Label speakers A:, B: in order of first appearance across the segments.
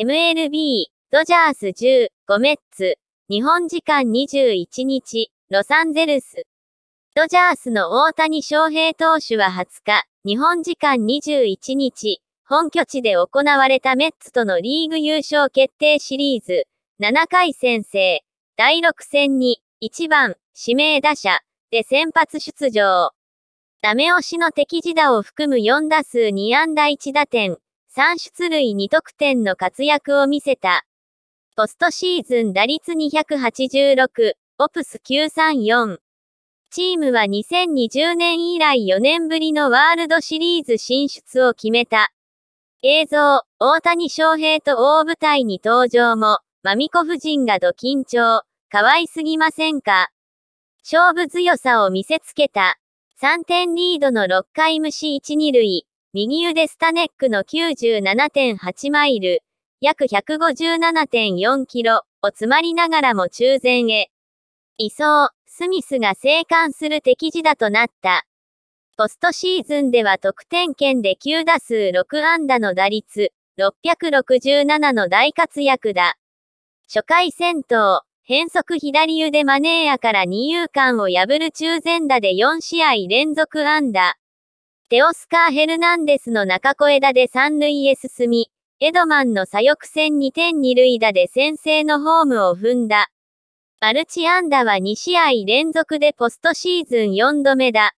A: MLB、ドジャース10、5メッツ、日本時間21日、ロサンゼルス。ドジャースの大谷翔平投手は20日、日本時間21日、本拠地で行われたメッツとのリーグ優勝決定シリーズ、7回先制、第6戦に、1番、指名打者、で先発出場。ダメ押しの敵自打を含む4打数2安打1打点、3出塁2得点の活躍を見せた。ポストシーズン打率286、オプス934。チームは2020年以来4年ぶりのワールドシリーズ進出を決めた。映像、大谷翔平と大舞台に登場も、マミコ夫人がド緊張、可愛すぎませんか勝負強さを見せつけた。3点リードの6回無視1、2塁、右腕スタネックの97.8マイル、約157.4キロを詰まりながらも中前へ。移送、スミスが生還する敵地だとなった。ポストシーズンでは得点圏で9打数6安打の打率、667の大活躍だ。初回戦闘、変則左腕マネーヤから二遊間を破る中前打で4試合連続安打。テオスカー・ヘルナンデスの中小枝で三塁へ進み、エドマンの左翼戦2点2塁打で先制のホームを踏んだ。マルチ安打は2試合連続でポストシーズン4度目だ。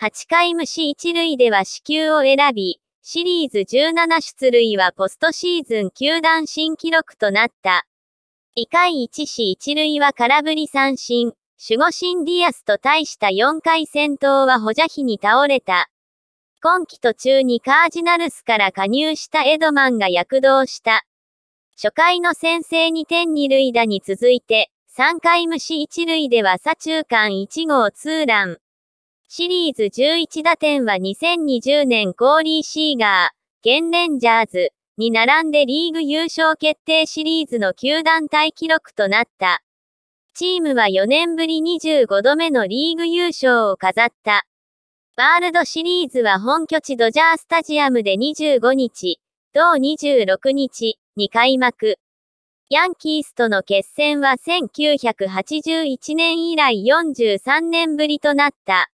A: 8回無視1塁では死球を選び、シリーズ17出塁はポストシーズン球団新記録となった。2回1死1塁は空振り三振、守護神ディアスと対した4回戦闘は補助費に倒れた。今季途中にカージナルスから加入したエドマンが躍動した。初回の先制2点2塁打に続いて、3回無視1塁では左中間1号ツーラン。シリーズ11打点は2020年コーリー・シーガー、ンレンジャーズに並んでリーグ優勝決定シリーズの球団体記録となった。チームは4年ぶり25度目のリーグ優勝を飾った。ワールドシリーズは本拠地ドジャースタジアムで25日、同26日に開幕。ヤンキースとの決戦は1981年以来43年ぶりとなった。